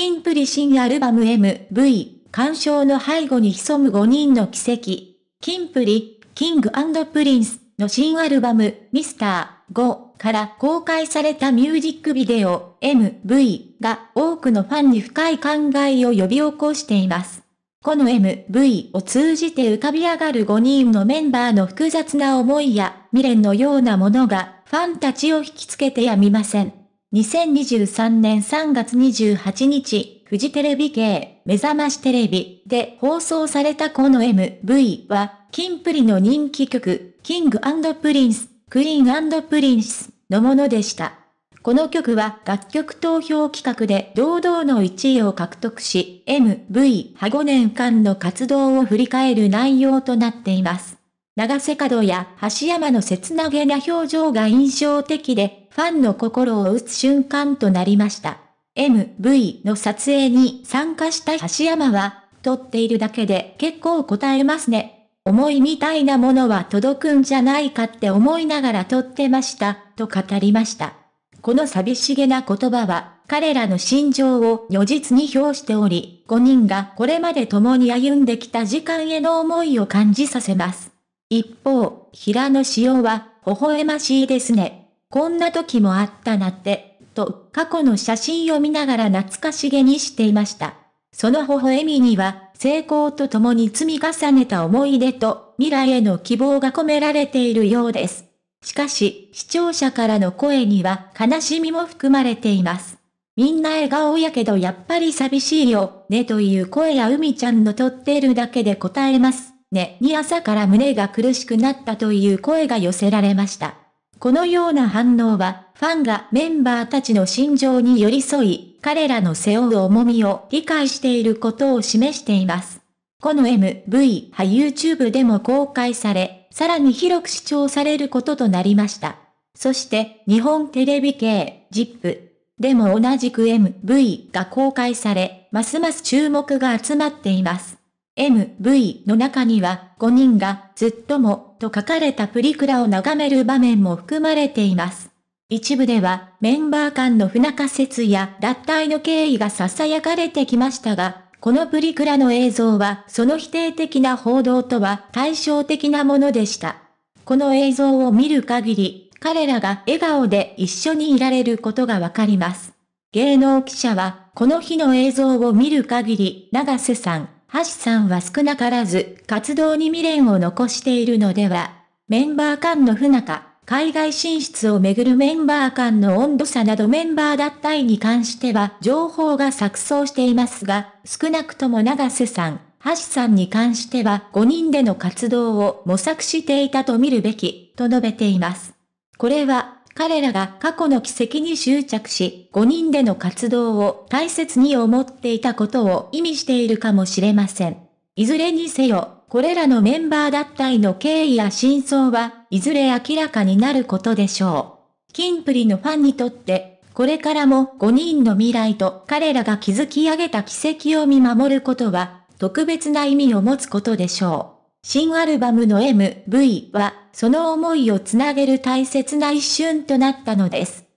キンプリ新アルバム MV、鑑賞の背後に潜む5人の奇跡。キンプリ、キングプリンスの新アルバム、ミスター5から公開されたミュージックビデオ、MV が多くのファンに深い考えを呼び起こしています。この MV を通じて浮かび上がる5人のメンバーの複雑な思いや未練のようなものがファンたちを引きつけてやみません。2023年3月28日、フジテレビ系、目覚ましテレビで放送されたこの MV は、キンプリの人気曲、キングプリンス、クイーンプリンスのものでした。この曲は楽曲投票企画で堂々の1位を獲得し、MV は5年間の活動を振り返る内容となっています。長瀬角や橋山の切なげな表情が印象的で、ファンの心を打つ瞬間となりました。MV の撮影に参加した橋山は、撮っているだけで結構答えますね。思いみたいなものは届くんじゃないかって思いながら撮ってました、と語りました。この寂しげな言葉は、彼らの心情を如実に表しており、5人がこれまで共に歩んできた時間への思いを感じさせます。一方、平野紫耀は、微笑ましいですね。こんな時もあったなって、と、過去の写真を見ながら懐かしげにしていました。その微笑みには、成功とともに積み重ねた思い出と、未来への希望が込められているようです。しかし、視聴者からの声には悲しみも含まれています。みんな笑顔やけどやっぱり寂しいよ、ねという声や海ちゃんの撮っているだけで答えます。ね、に朝から胸が苦しくなったという声が寄せられました。このような反応は、ファンがメンバーたちの心情に寄り添い、彼らの背負う重みを理解していることを示しています。この MV は YouTube でも公開され、さらに広く視聴されることとなりました。そして、日本テレビ系、ZIP でも同じく MV が公開され、ますます注目が集まっています。MV の中には5人がずっともと書かれたプリクラを眺める場面も含まれています。一部ではメンバー間の不仲説や脱退の経緯が囁かれてきましたが、このプリクラの映像はその否定的な報道とは対照的なものでした。この映像を見る限り、彼らが笑顔で一緒にいられることがわかります。芸能記者は、この日の映像を見る限り、長瀬さん、橋さんは少なからず活動に未練を残しているのでは、メンバー間の不仲、海外進出をめぐるメンバー間の温度差などメンバー脱退に関しては情報が錯綜していますが、少なくとも長瀬さん、橋さんに関しては5人での活動を模索していたと見るべき、と述べています。これは彼らが過去の奇跡に執着し、5人での活動を大切に思っていたことを意味しているかもしれません。いずれにせよ、これらのメンバー脱退の経緯や真相は、いずれ明らかになることでしょう。キンプリのファンにとって、これからも5人の未来と彼らが築き上げた奇跡を見守ることは、特別な意味を持つことでしょう。新アルバムの MV はその思いをつなげる大切な一瞬となったのです。